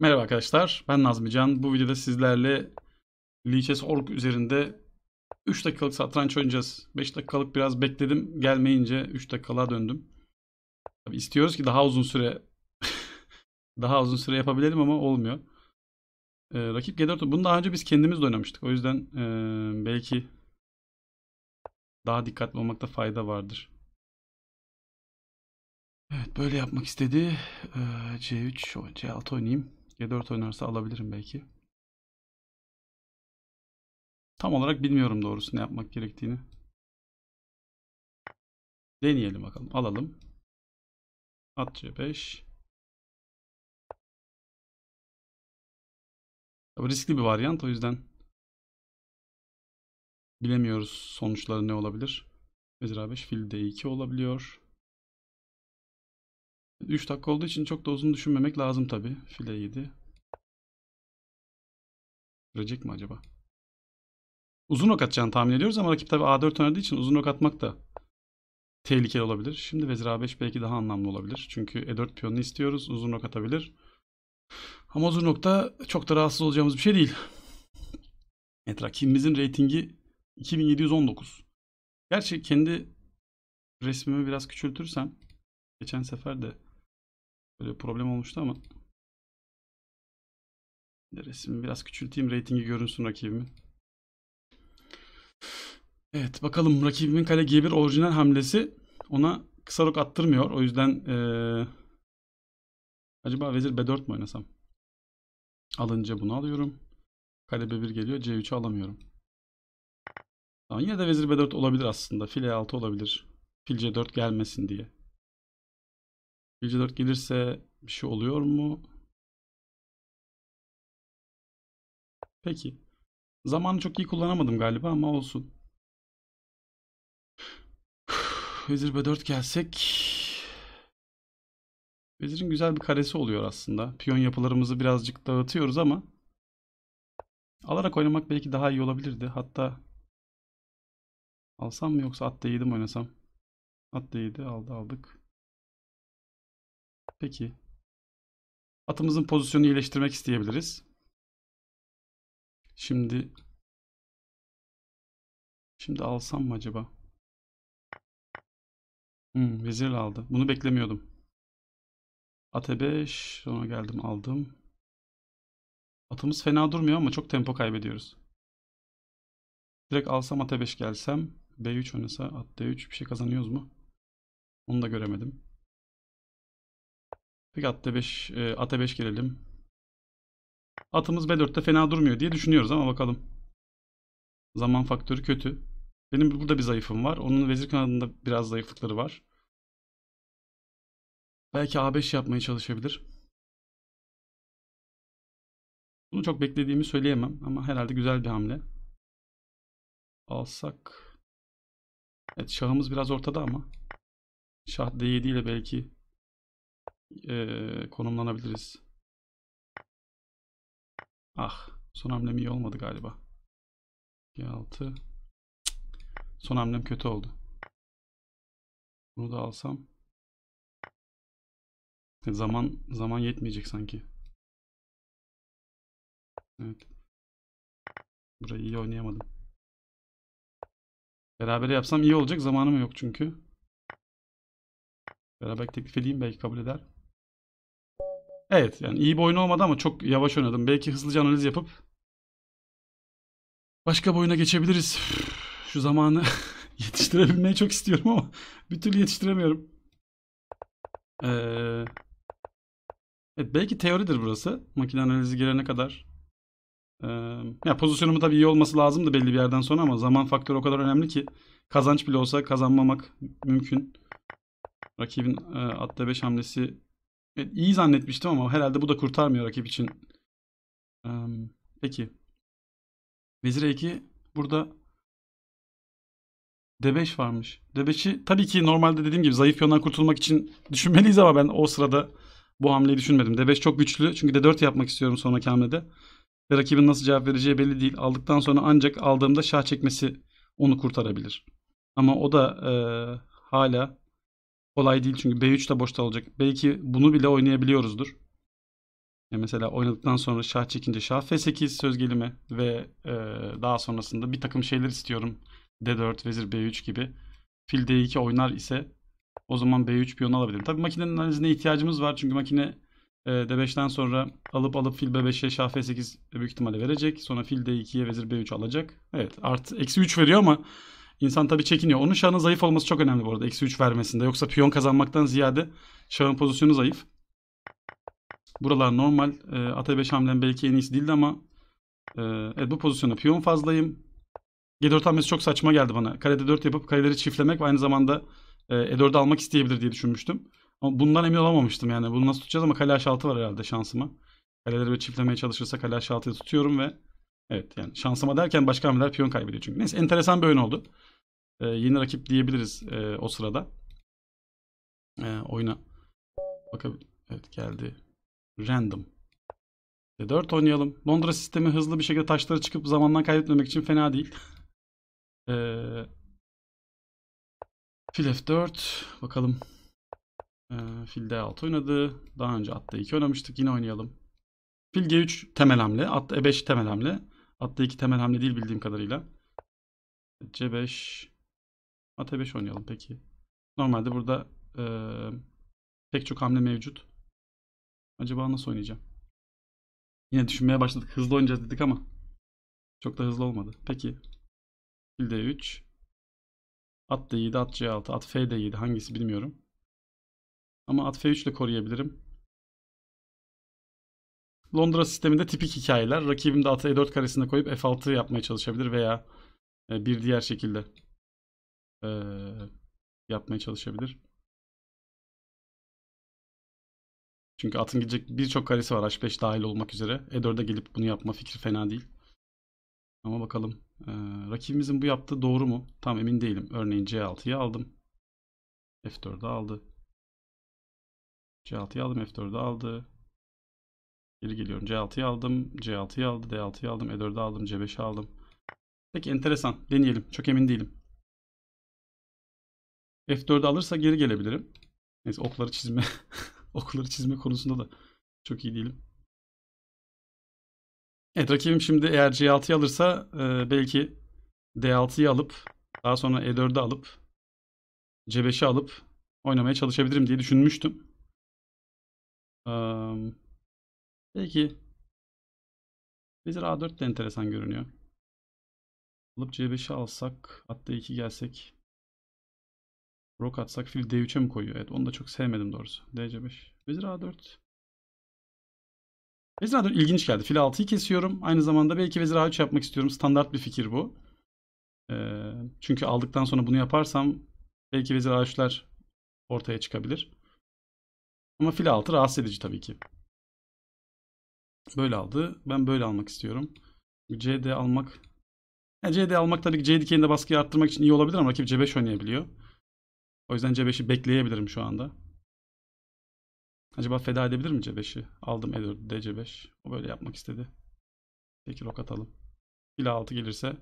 Merhaba arkadaşlar, ben Nazmi Can. Bu videoda sizlerle Lichess.org üzerinde 3 dakikalık satranç oynayacağız. 5 dakikalık biraz bekledim, gelmeyince 3 dakikalığa döndüm. Tabii istiyoruz ki daha uzun süre daha uzun süre yapabilelim ama olmuyor. Ee, rakip G4, bunu daha önce biz kendimiz de oynamıştık. O yüzden ee, belki daha dikkatli olmakta fayda vardır. Evet böyle yapmak istedi. Ee, C3, C6 oynayayım. G4 oynarsa alabilirim belki. Tam olarak bilmiyorum doğrusu ne yapmak gerektiğini. Deneyelim bakalım. Alalım. At C5. Tabii riskli bir varyant o yüzden bilemiyoruz sonuçları ne olabilir. Vezir A5 fil D2 olabiliyor. 3 dakika olduğu için çok da uzun düşünmemek lazım tabi. File 7. Sürecek mi acaba? Uzun ok atacağını tahmin ediyoruz ama rakip tabi A4 oynadığı için uzun ok atmak da tehlikeli olabilir. Şimdi vezir A5 belki daha anlamlı olabilir. Çünkü E4 piyonunu istiyoruz. Uzun ok atabilir. Ama uzun nokta çok da rahatsız olacağımız bir şey değil. Evet rakibimizin reytingi 2719. Gerçi kendi resmimi biraz küçültürsem geçen sefer de Böyle bir problem olmuştu ama. Resmi biraz küçülteyim. Ratingi görünsün rakibimin. Evet bakalım rakibimin kale G1 orijinal hamlesi ona kısa rok attırmıyor. O yüzden ee, acaba vezir B4 mi oynasam? Alınca bunu alıyorum. Kale B1 geliyor. C3'ü alamıyorum. Tamam, yine de vezir B4 olabilir aslında. Fil E6 olabilir. Fil C4 gelmesin diye. Gece 4 gelirse bir şey oluyor mu? Peki. Zamanı çok iyi kullanamadım galiba ama olsun. Vezir B4 gelsek. Vezirin güzel bir karesi oluyor aslında. Piyon yapılarımızı birazcık dağıtıyoruz ama alarak oynamak belki daha iyi olabilirdi. Hatta alsam mı yoksa at D7 oynasam? At D7 aldı aldık. Peki. Atımızın pozisyonu iyileştirmek isteyebiliriz. Şimdi Şimdi alsam mı acaba? Hmm, vezirle aldı. Bunu beklemiyordum. At e5 sonra geldim aldım. Atımız fena durmuyor ama çok tempo kaybediyoruz. Direkt alsam at e5 gelsem. B3 oynasa at d3 bir şey kazanıyoruz mu? Onu da göremedim. Peki atta 5 e, ata 5 gelelim. Atımız B4'te fena durmuyor diye düşünüyoruz ama bakalım. Zaman faktörü kötü. Benim burada bir zayıfım var. Onun vezir kanadında biraz zayıflıkları var. Belki A5 yapmaya çalışabilir. Bunu çok beklediğimi söyleyemem ama herhalde güzel bir hamle. Alsak. Evet şahımız biraz ortada ama. Şah D7 ile belki e, konumlanabiliriz. Ah. Son hamlem iyi olmadı galiba. G6. Son hamlem kötü oldu. Bunu da alsam. E, zaman zaman yetmeyecek sanki. Evet. Burayı iyi oynayamadım. Beraber yapsam iyi olacak. Zamanım yok çünkü. Beraber teklif edeyim belki kabul eder. Evet yani iyi bir oyun olmadı ama çok yavaş oynadım. Belki hızlıca analiz yapıp başka bir oyuna geçebiliriz. Şu zamanı yetiştirebilmeyi çok istiyorum ama bir türlü yetiştiremiyorum. Ee, evet belki teoridir burası. Makine analizi gelene kadar. Ee, ya pozisyonumu tabii iyi olması lazım da belli bir yerden sonra ama zaman faktörü o kadar önemli ki kazanç bile olsa kazanmamak mümkün. Rakibin e, atta 5 hamlesi iyi zannetmiştim ama herhalde bu da kurtarmıyor rakip için. Peki. Vezir E2 burada D5 varmış. D5'i tabii ki normalde dediğim gibi zayıf piyondan kurtulmak için düşünmeliyiz ama ben o sırada bu hamleyi düşünmedim. D5 çok güçlü çünkü D4 yapmak istiyorum sonraki hamlede. Ve rakibin nasıl cevap vereceği belli değil. Aldıktan sonra ancak aldığımda şah çekmesi onu kurtarabilir. Ama o da e, hala kolay değil çünkü B3 de boşta olacak. Belki bunu bile oynayabiliyoruzdur. Ya mesela oynadıktan sonra şah çekince şah F8 söz gelimi ve e, daha sonrasında bir takım şeyler istiyorum. D4, vezir B3 gibi. Fil D2 oynar ise o zaman B3 bir piyonu alabilirim. Tabii makinenin analizine ihtiyacımız var. Çünkü makine e, D5'ten sonra alıp alıp fil B5'e şah F8 büyük ihtimalle verecek. Sonra fil D2'ye vezir B3 alacak. Evet artı eksi 3 veriyor ama İnsan tabii çekiniyor. Onun şahının zayıf olması çok önemli bu arada. Eksi 3 vermesinde. Yoksa piyon kazanmaktan ziyade şahın pozisyonu zayıf. Buralar normal. E, ee, Ata 5 hamlem belki en iyisi değildi ama e, evet, bu pozisyona piyon fazlayım. G4 hamlesi çok saçma geldi bana. Karede 4 yapıp kareleri çiftlemek ve aynı zamanda e, E4'ü almak isteyebilir diye düşünmüştüm. Ama bundan emin olamamıştım yani. Bunu nasıl tutacağız ama kale H6 var herhalde şansıma. Kaleleri böyle çiftlemeye çalışırsa kale H6'yı tutuyorum ve evet yani şansıma derken başka hamleler piyon kaybediyor çünkü. Neyse enteresan bir oyun oldu e, yeni rakip diyebiliriz e, o sırada. E, oyuna bakabilir. Evet geldi. Random. E, D4 oynayalım. Londra sistemi hızlı bir şekilde taşları çıkıp zamandan kaybetmemek için fena değil. e, fil F4. Bakalım. E, fil D6 oynadı. Daha önce at D2 oynamıştık. Yine oynayalım. Fil G3 temel hamle. At E5 temel hamle. At D2 temel hamle değil bildiğim kadarıyla. C5 at 5 oynayalım peki. Normalde burada e, pek çok hamle mevcut. Acaba nasıl oynayacağım? Yine düşünmeye başladık. Hızlı oynayacağız dedik ama çok da hızlı olmadı. Peki. Fil D3. At D7, at C6, at F D7 hangisi bilmiyorum. Ama at F3 ile koruyabilirim. Londra sisteminde tipik hikayeler. Rakibim de atı E4 karesinde koyup F6 yapmaya çalışabilir veya e, bir diğer şekilde e, yapmaya çalışabilir. Çünkü atın gidecek birçok karesi var H5 dahil olmak üzere. E4'e gelip bunu yapma fikri fena değil. Ama bakalım e, rakibimizin bu yaptığı doğru mu? Tam emin değilim. Örneğin C6'yı aldım. F4'ü aldı. C6'yı aldım. F4'ü aldı. Geri geliyorum. C6'yı aldım. C6'yı aldı. D6'yı aldım. E4'ü aldım. C5'i aldım. Peki enteresan. Deneyelim. Çok emin değilim. F4'ü alırsa geri gelebilirim. Neyse okları çizme okları çizme konusunda da çok iyi değilim. Evet rakibim şimdi eğer C6'yı alırsa e, belki D6'yı alıp daha sonra E4'ü alıp C5'i alıp oynamaya çalışabilirim diye düşünmüştüm. Ee, belki Vezir A4 de enteresan görünüyor. Alıp C5'i alsak hatta 2 gelsek Rok atsak fil D3'e mi koyuyor? Evet onu da çok sevmedim doğrusu. DC5. Vezir A4. Vezir A4 ilginç geldi. Fil 6'yı kesiyorum. Aynı zamanda belki Vezir A3 yapmak istiyorum. Standart bir fikir bu. Ee, çünkü aldıktan sonra bunu yaparsam belki Vezir A3'ler ortaya çıkabilir. Ama fil 6 rahatsız edici tabii ki. Böyle aldı. Ben böyle almak istiyorum. CD almak yani CD almak tabii ki C dikeyinde baskıyı arttırmak için iyi olabilir ama rakip C5 oynayabiliyor. O yüzden C5'i bekleyebilirim şu anda. Acaba feda edebilir mi C5'i? Aldım E4, DC5. O böyle yapmak istedi. Peki rok atalım. Fil 6 gelirse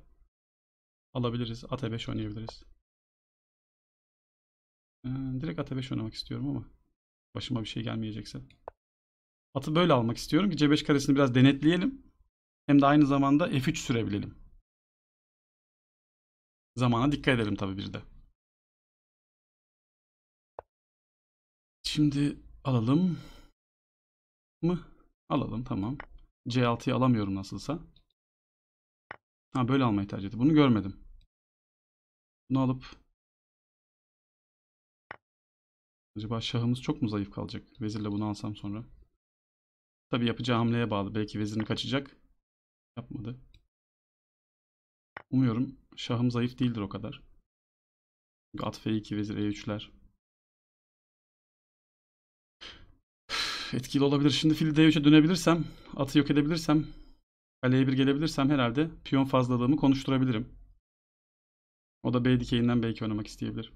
alabiliriz. At E5 oynayabiliriz. Ee, direkt at E5 oynamak istiyorum ama başıma bir şey gelmeyecekse. Atı böyle almak istiyorum ki C5 karesini biraz denetleyelim. Hem de aynı zamanda F3 sürebilelim. Zamana dikkat edelim tabii bir de. Şimdi alalım mı? Alalım tamam. C6'yı alamıyorum nasılsa. Ha böyle almayı tercih etti. Bunu görmedim. Bunu alıp Acaba şahımız çok mu zayıf kalacak? Vezirle bunu alsam sonra. Tabi yapacağı hamleye bağlı. Belki vezirini kaçacak. Yapmadı. Umuyorum şahım zayıf değildir o kadar. at F2, vezir E3'ler. etkili olabilir. Şimdi fil d3'e dönebilirsem, atı yok edebilirsem, kaleye bir gelebilirsem herhalde piyon fazlalığımı konuşturabilirim. O da B dikeyinden belki oynamak isteyebilir.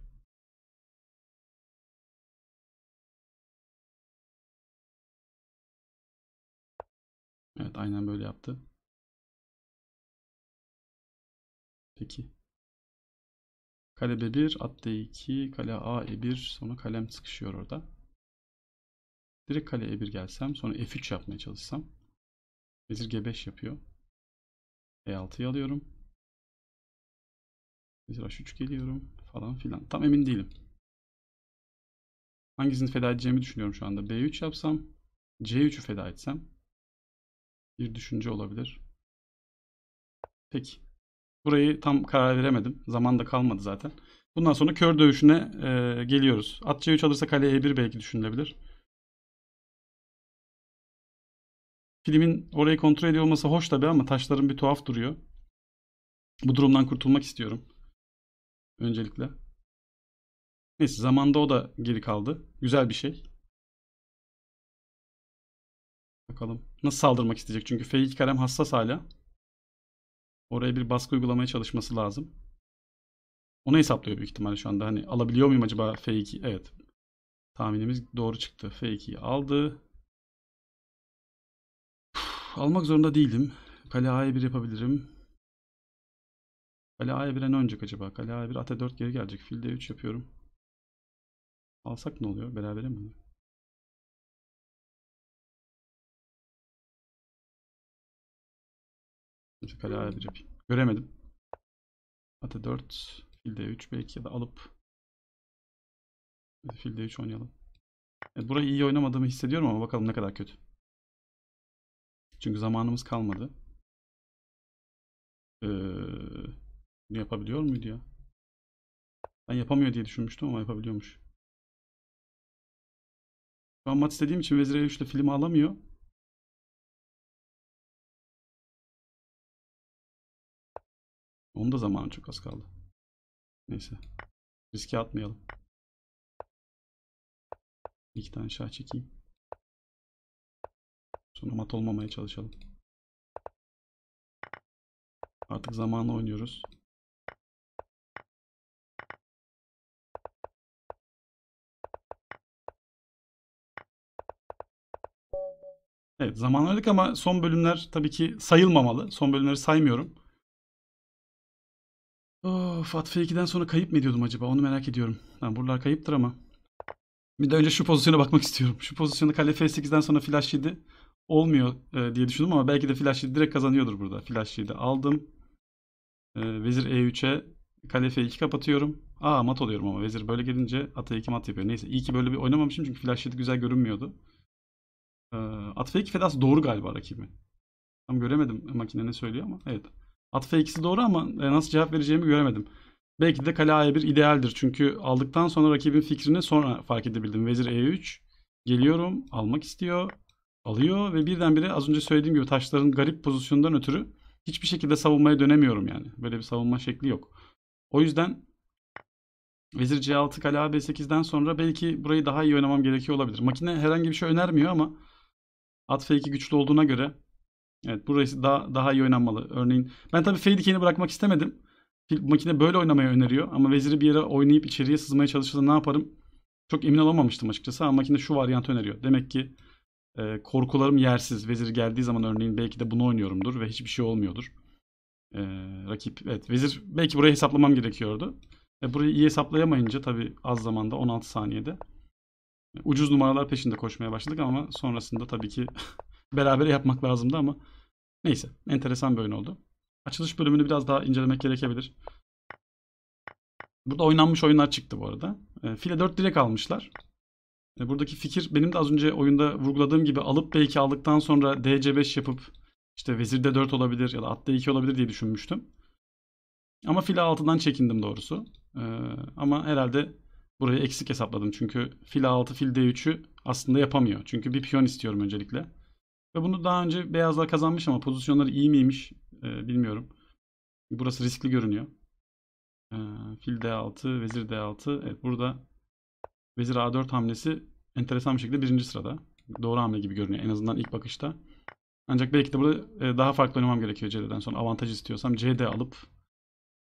Evet aynen böyle yaptı. Peki. Kale B1, at D2, kale A 1 e sonra kalem sıkışıyor orada. Direkt kale e1 gelsem sonra f3 yapmaya çalışsam. Vezir g5 yapıyor. e6'yı alıyorum. Vezir h3 geliyorum falan filan. Tam emin değilim. Hangisini feda edeceğimi düşünüyorum şu anda. b3 yapsam c3'ü feda etsem bir düşünce olabilir. Peki. Burayı tam karar veremedim. Zaman da kalmadı zaten. Bundan sonra kör dövüşüne e, geliyoruz. At C3 alırsa kale E1 belki düşünülebilir. Filmin orayı kontrol ediyor olması hoş tabii ama taşların bir tuhaf duruyor. Bu durumdan kurtulmak istiyorum. Öncelikle. Neyse zamanda o da geri kaldı. Güzel bir şey. Bakalım. Nasıl saldırmak isteyecek? Çünkü F2 kalem hassas hala. Oraya bir baskı uygulamaya çalışması lazım. Onu hesaplıyor büyük ihtimalle şu anda. Hani alabiliyor muyum acaba F2? Evet. Tahminimiz doğru çıktı. F2'yi aldı almak zorunda değilim. Kale A1 yapabilirim. Kale A1'e ne oynayacak acaba? Kale A1 at 4 geri gelecek. Fil D3 yapıyorum. Alsak ne oluyor? Berabere mi oluyor? Önce kale A1 yapayım. Göremedim. At 4, fil D3 belki ya da alıp fil D3 oynayalım. Evet, burayı iyi oynamadığımı hissediyorum ama bakalım ne kadar kötü. Çünkü zamanımız kalmadı. Ee, yapabiliyor muydu ya? Ben yapamıyor diye düşünmüştüm ama yapabiliyormuş. Şu an mat istediğim için Vezir E3 ile filmi alamıyor. Onun da zamanı çok az kaldı. Neyse. Riske atmayalım. İki tane şah çekeyim. Sonra mat olmamaya çalışalım. Artık zamanla oynuyoruz. Evet zaman verdik ama son bölümler tabii ki sayılmamalı. Son bölümleri saymıyorum. Fatfe 2'den sonra kayıp mı ediyordum acaba onu merak ediyorum. Yani buralar kayıptır ama. Bir de önce şu pozisyona bakmak istiyorum. Şu pozisyonda kale F8'den sonra flash 7 olmuyor e, diye düşündüm ama belki de flash direkt kazanıyordur burada. Flash de aldım. E, vezir E3'e kale F2 kapatıyorum. Aa mat oluyorum ama vezir böyle gelince ata 2 mat yapıyor. Neyse iyi ki böyle bir oynamamışım çünkü flash güzel görünmüyordu. E, at F2 fedası doğru galiba rakibi. Tam göremedim makine ne söylüyor ama evet. At F2'si doğru ama e, nasıl cevap vereceğimi göremedim. Belki de kale A1 idealdir. Çünkü aldıktan sonra rakibin fikrini sonra fark edebildim. Vezir E3 geliyorum almak istiyor alıyor ve birdenbire az önce söylediğim gibi taşların garip pozisyondan ötürü hiçbir şekilde savunmaya dönemiyorum yani. Böyle bir savunma şekli yok. O yüzden Vezir C6 kale B 5 8den sonra belki burayı daha iyi oynamam gerekiyor olabilir. Makine herhangi bir şey önermiyor ama at F2 güçlü olduğuna göre evet burası daha daha iyi oynanmalı. Örneğin ben tabii F dikeni bırakmak istemedim. Makine böyle oynamayı öneriyor ama veziri bir yere oynayıp içeriye sızmaya çalışırsa ne yaparım? Çok emin olamamıştım açıkçası ama makine şu varyantı öneriyor. Demek ki e, korkularım yersiz. Vezir geldiği zaman örneğin belki de bunu oynuyorumdur ve hiçbir şey olmuyordur. E, rakip evet vezir belki burayı hesaplamam gerekiyordu. E, burayı iyi hesaplayamayınca tabii az zamanda 16 saniyede e, ucuz numaralar peşinde koşmaya başladık ama sonrasında tabii ki beraber yapmak lazımdı ama neyse enteresan bir oyun oldu. Açılış bölümünü biraz daha incelemek gerekebilir. Burada oynanmış oyunlar çıktı bu arada. E, file 4 direk almışlar. Buradaki fikir benim de az önce oyunda vurguladığım gibi alıp B2 aldıktan sonra DC5 yapıp işte vezir D4 olabilir ya da at D2 olabilir diye düşünmüştüm. Ama fil A6'dan çekindim doğrusu. Ee, ama herhalde burayı eksik hesapladım. Çünkü fil A6 fil D3'ü aslında yapamıyor. Çünkü bir piyon istiyorum öncelikle. Ve bunu daha önce beyazlar kazanmış ama pozisyonları iyi miymiş ee, bilmiyorum. Burası riskli görünüyor. Ee, fil D6, vezir D6. Evet burada Vezir A4 hamlesi enteresan bir şekilde birinci sırada. Doğru hamle gibi görünüyor en azından ilk bakışta. Ancak belki de burada e, daha farklı oynamam gerekiyor CD'den sonra. Avantaj istiyorsam CD alıp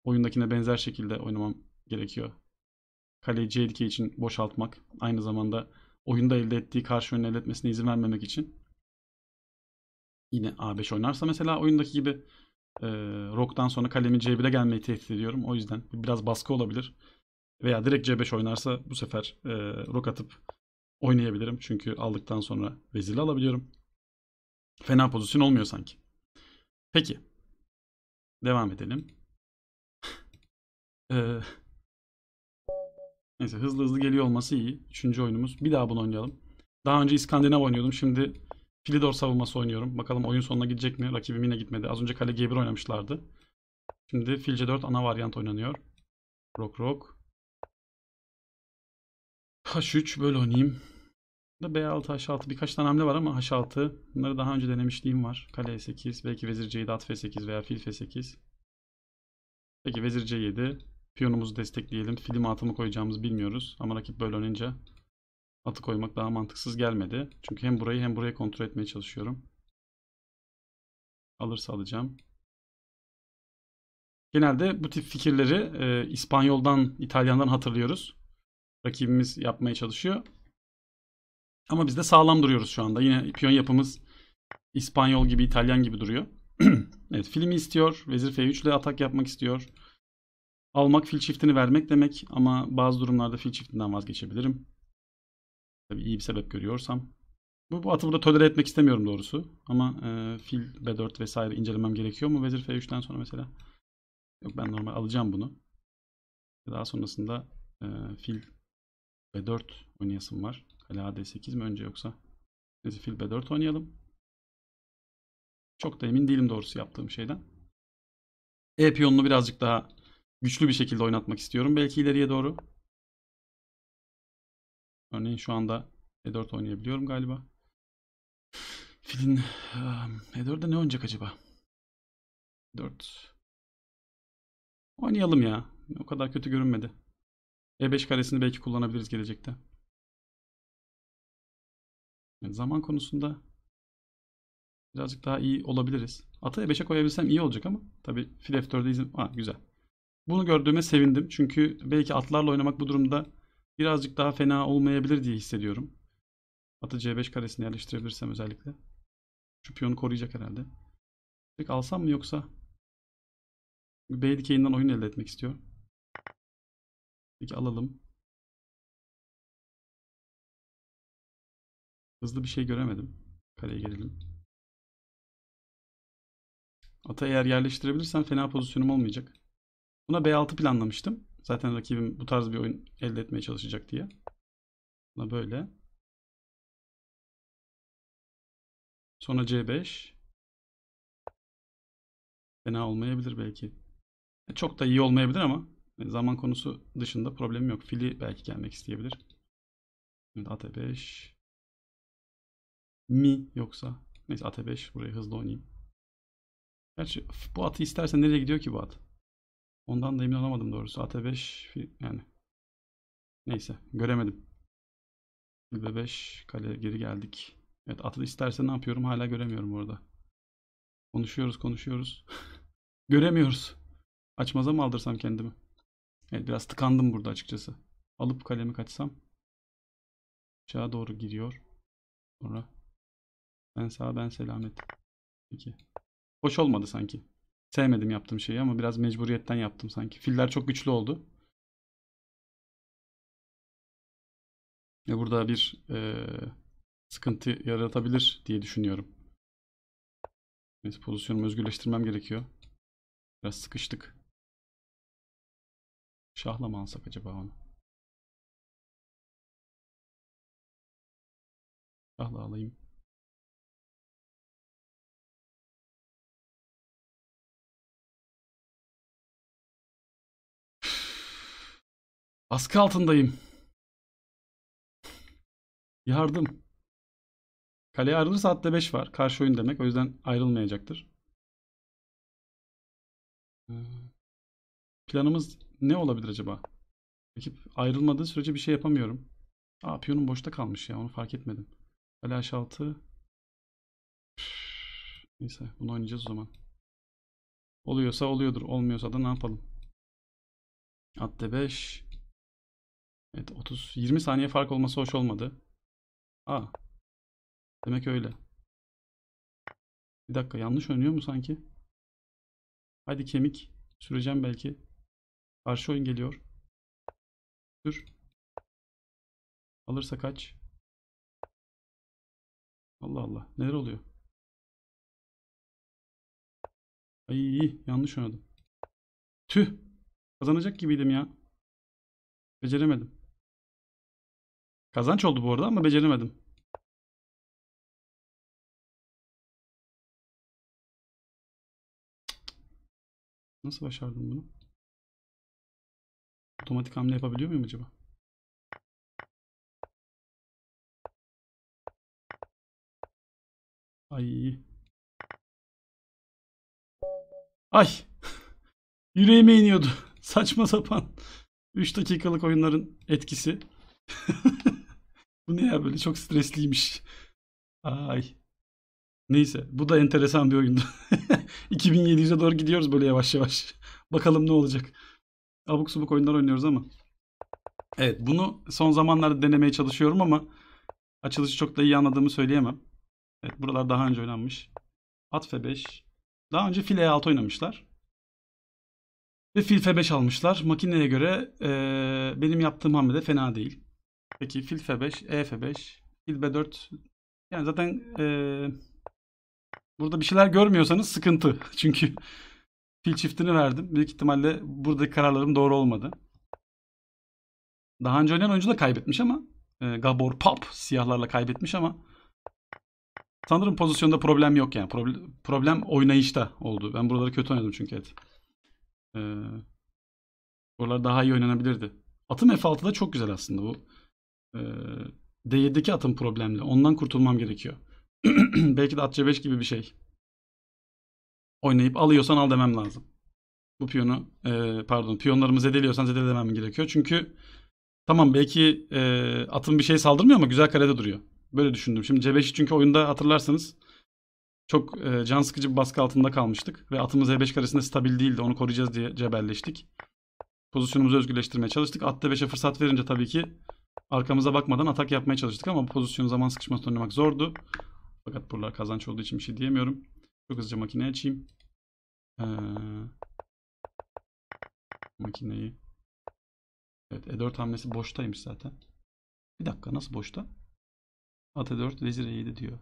oyundakine benzer şekilde oynamam gerekiyor. Kaleyi C2 için boşaltmak. Aynı zamanda oyunda elde ettiği karşı önüne elde etmesine izin vermemek için. Yine A5 oynarsa mesela oyundaki gibi e, Rock'tan sonra kalemi C1'e gelmeyi tehdit ediyorum. O yüzden biraz baskı olabilir veya direkt C5 oynarsa bu sefer e, rok atıp oynayabilirim. Çünkü aldıktan sonra vezili alabiliyorum. Fena pozisyon olmuyor sanki. Peki. Devam edelim. ee, neyse hızlı hızlı geliyor olması iyi. Üçüncü oyunumuz. Bir daha bunu oynayalım. Daha önce İskandinav oynuyordum. Şimdi Filidor savunması oynuyorum. Bakalım oyun sonuna gidecek mi? Rakibim yine gitmedi. Az önce kale G1 oynamışlardı. Şimdi fil C4 ana varyant oynanıyor. Rok rok. H3 böyle oynayayım. Da B6, H6 birkaç tane hamle var ama H6 bunları daha önce denemişliğim var. Kale E8, belki Vezir C7, At F8 veya Fil F8. Peki Vezir C7. Piyonumuzu destekleyelim. Filim atımı koyacağımızı bilmiyoruz. Ama rakip böyle oynayınca atı koymak daha mantıksız gelmedi. Çünkü hem burayı hem burayı kontrol etmeye çalışıyorum. Alırsa alacağım. Genelde bu tip fikirleri e, İspanyol'dan, İtalyan'dan hatırlıyoruz rakibimiz yapmaya çalışıyor. Ama biz de sağlam duruyoruz şu anda. Yine piyon yapımız İspanyol gibi, İtalyan gibi duruyor. evet, filmi istiyor. Vezir F3 ile atak yapmak istiyor. Almak fil çiftini vermek demek ama bazı durumlarda fil çiftinden vazgeçebilirim. Tabii iyi bir sebep görüyorsam. Bu, bu atı burada tolere etmek istemiyorum doğrusu. Ama e, fil B4 vesaire incelemem gerekiyor mu vezir F3'ten sonra mesela? Yok ben normal alacağım bunu. Daha sonrasında e, fil B4 oynayasım var. Kale AD8 mi önce yoksa? Neyse fil B4 oynayalım. Çok da emin değilim doğrusu yaptığım şeyden. E piyonunu birazcık daha güçlü bir şekilde oynatmak istiyorum. Belki ileriye doğru. Örneğin şu anda E4 oynayabiliyorum galiba. Filin E4'de ehm, ne oynayacak acaba? 4. E oynayalım ya. O kadar kötü görünmedi. E5 karesini belki kullanabiliriz gelecekte. Yani zaman konusunda birazcık daha iyi olabiliriz. Atı E5'e koyabilsem iyi olacak ama tabi fil F4'e izin... Ha güzel. Bunu gördüğüme sevindim. Çünkü belki atlarla oynamak bu durumda birazcık daha fena olmayabilir diye hissediyorum. Atı C5 karesini yerleştirebilirsem özellikle. Şu piyonu koruyacak herhalde. Peki alsam mı yoksa? B dikeyinden oyun elde etmek istiyorum. Peki alalım. Hızlı bir şey göremedim. Kaleye girelim. Ata eğer yerleştirebilirsem fena pozisyonum olmayacak. Buna B6 planlamıştım. Zaten rakibim bu tarz bir oyun elde etmeye çalışacak diye. Buna böyle. Sonra C5. Fena olmayabilir belki. E, çok da iyi olmayabilir ama yani zaman konusu dışında problemim yok. Fili belki gelmek isteyebilir. Evet, AT5 mi yoksa neyse AT5 burayı hızlı oynayayım. Gerçi bu atı istersen nereye gidiyor ki bu at? Ondan da emin olamadım doğrusu. AT5 yani neyse göremedim. Fil B5 kale geri geldik. Evet atı istersen ne yapıyorum hala göremiyorum orada. Konuşuyoruz konuşuyoruz. göremiyoruz. Açmaza mı aldırsam kendimi? Evet biraz tıkandım burada açıkçası. Alıp kalemi kaçsam. Aşağı doğru giriyor. Sonra ben sağ ben selamet. Peki. Hoş olmadı sanki. Sevmedim yaptığım şeyi ama biraz mecburiyetten yaptım sanki. Filler çok güçlü oldu. Ve burada bir e, sıkıntı yaratabilir diye düşünüyorum. Neyse pozisyonumu özgürleştirmem gerekiyor. Biraz sıkıştık. Şahla mı alsak acaba onu? Şahla alayım. Baskı altındayım. Yardım. Kaleye ayrılırsa hatta 5 var. Karşı oyun demek. O yüzden ayrılmayacaktır. Ee, planımız ne olabilir acaba? Ekip ayrılmadığı sürece bir şey yapamıyorum. Aa piyonum boşta kalmış ya onu fark etmedim. Kale H6. Neyse bunu oynayacağız o zaman. Oluyorsa oluyordur. Olmuyorsa da ne yapalım. At D5. Evet 30 20 saniye fark olması hoş olmadı. Aa. Demek öyle. Bir dakika yanlış oynuyor mu sanki? Hadi kemik süreceğim belki. Karşı oyun geliyor. Dur. Alırsa kaç. Allah Allah. Neler oluyor? Ay iyi. Yanlış oynadım. Tüh. Kazanacak gibiydim ya. Beceremedim. Kazanç oldu bu arada ama beceremedim. Nasıl başardım bunu? Otomatik hamle yapabiliyor muyum acaba? Ay. Ay. Yüreğime iniyordu. Saçma sapan. 3 dakikalık oyunların etkisi. bu ne ya böyle çok stresliymiş. Ay. Neyse bu da enteresan bir oyundu. 2700'e doğru gidiyoruz böyle yavaş yavaş. Bakalım ne olacak abuk subuk oyunlar oynuyoruz ama. Evet bunu son zamanlarda denemeye çalışıyorum ama açılışı çok da iyi anladığımı söyleyemem. Evet buralar daha önce oynanmış. At F5. Daha önce fil E6 oynamışlar. Ve fil F5 almışlar. Makineye göre e, benim yaptığım hamle de fena değil. Peki fil F5, E F5, fil B4. Yani zaten e, burada bir şeyler görmüyorsanız sıkıntı. Çünkü Fil çiftini verdim. Büyük ihtimalle buradaki kararlarım doğru olmadı. Daha önce oynayan oyuncu da kaybetmiş ama e, Gabor Pap siyahlarla kaybetmiş ama sanırım pozisyonda problem yok yani. Problem, problem oynayışta oldu. Ben buraları kötü oynadım çünkü et. E, buralar daha iyi oynanabilirdi. Atım F6'da çok güzel aslında bu. E, D7'deki atım problemli. Ondan kurtulmam gerekiyor. Belki de at C5 gibi bir şey oynayıp alıyorsan al demem lazım. Bu piyonu e, pardon piyonlarımı zedeliyorsan zedele demem gerekiyor. Çünkü tamam belki e, atın bir şey saldırmıyor ama güzel karede duruyor. Böyle düşündüm. Şimdi C5'i çünkü oyunda hatırlarsanız çok e, can sıkıcı bir baskı altında kalmıştık. Ve atımız E5 karesinde stabil değildi. Onu koruyacağız diye cebelleştik. Pozisyonumuzu özgürleştirmeye çalıştık. At D5'e fırsat verince tabii ki arkamıza bakmadan atak yapmaya çalıştık. Ama bu pozisyonu zaman sıkışması önlemek zordu. Fakat buralar kazanç olduğu için bir şey diyemiyorum. Çok hızlıca makine açayım. Ee, makineyi. Evet E4 hamlesi boştaymış zaten. Bir dakika nasıl boşta? At E4 vezir E7 diyor.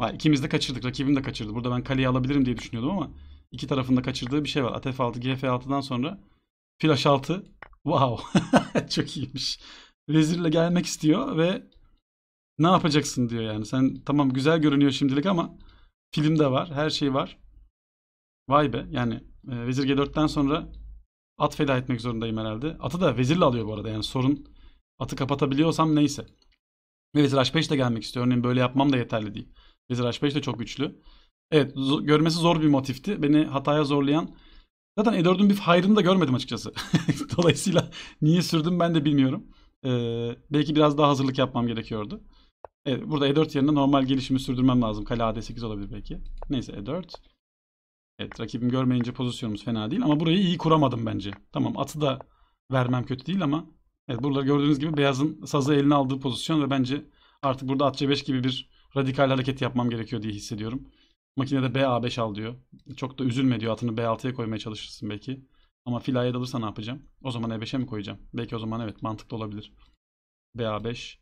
Vay ikimiz de kaçırdık. Rakibim de kaçırdı. Burada ben kaleyi alabilirim diye düşünüyordum ama iki tarafında kaçırdığı bir şey var. At F6 GF6'dan sonra flash 6 Wow. Çok iyiymiş. Vezirle gelmek istiyor ve ne yapacaksın diyor yani. Sen tamam güzel görünüyor şimdilik ama Filmde var. Her şey var. Vay be. Yani e, Vezir G4'ten sonra at feda etmek zorundayım herhalde. Atı da vezirle alıyor bu arada. Yani sorun atı kapatabiliyorsam neyse. Ve vezir H5 de gelmek istiyor. Örneğin böyle yapmam da yeterli değil. Vezir H5 de çok güçlü. Evet görmesi zor bir motifti. Beni hataya zorlayan Zaten E4'ün bir hayrını da görmedim açıkçası. Dolayısıyla niye sürdüm ben de bilmiyorum. Ee, belki biraz daha hazırlık yapmam gerekiyordu. Evet, burada E4 yerine normal gelişimi sürdürmem lazım. Kale AD8 olabilir belki. Neyse E4. Evet rakibim görmeyince pozisyonumuz fena değil ama burayı iyi kuramadım bence. Tamam atı da vermem kötü değil ama evet burada gördüğünüz gibi beyazın sazı eline aldığı pozisyon ve bence artık burada at C5 gibi bir radikal hareket yapmam gerekiyor diye hissediyorum. Makinede a 5 al diyor. Çok da üzülme diyor atını B6'ya koymaya çalışırsın belki. Ama filaya dalırsa ne yapacağım? O zaman E5'e mi koyacağım? Belki o zaman evet mantıklı olabilir. B a 5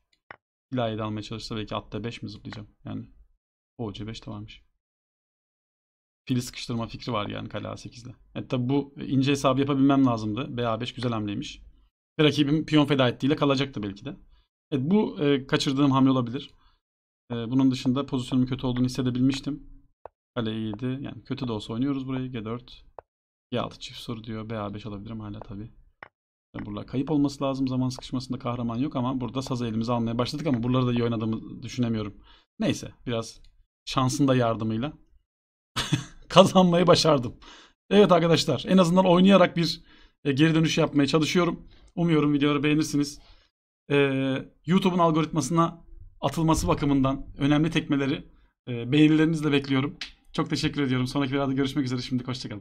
Bilaye'de almaya çalışsa belki atta 5 mi zıplayacağım? Yani o C5 de varmış. Fili sıkıştırma fikri var yani kale A8'de. Evet tabi bu ince hesabı yapabilmem lazımdı. BA5 güzel hamleymiş. Ve rakibim piyon feda ettiğiyle kalacaktı belki de. E bu e, kaçırdığım hamle olabilir. E, bunun dışında pozisyonum kötü olduğunu hissedebilmiştim. Kale E7 yani kötü de olsa oynuyoruz burayı. G4, G6 çift soru diyor. BA5 alabilirim hala tabii. Burada kayıp olması lazım. Zaman sıkışmasında kahraman yok ama burada sazı elimize almaya başladık ama buraları da iyi oynadığımı düşünemiyorum. Neyse biraz şansın da yardımıyla kazanmayı başardım. Evet arkadaşlar en azından oynayarak bir e, geri dönüş yapmaya çalışıyorum. Umuyorum videoları beğenirsiniz. Ee, YouTube'un algoritmasına atılması bakımından önemli tekmeleri e, beğenilerinizle bekliyorum. Çok teşekkür ediyorum. Sonraki videoda görüşmek üzere. Şimdi hoşçakalın.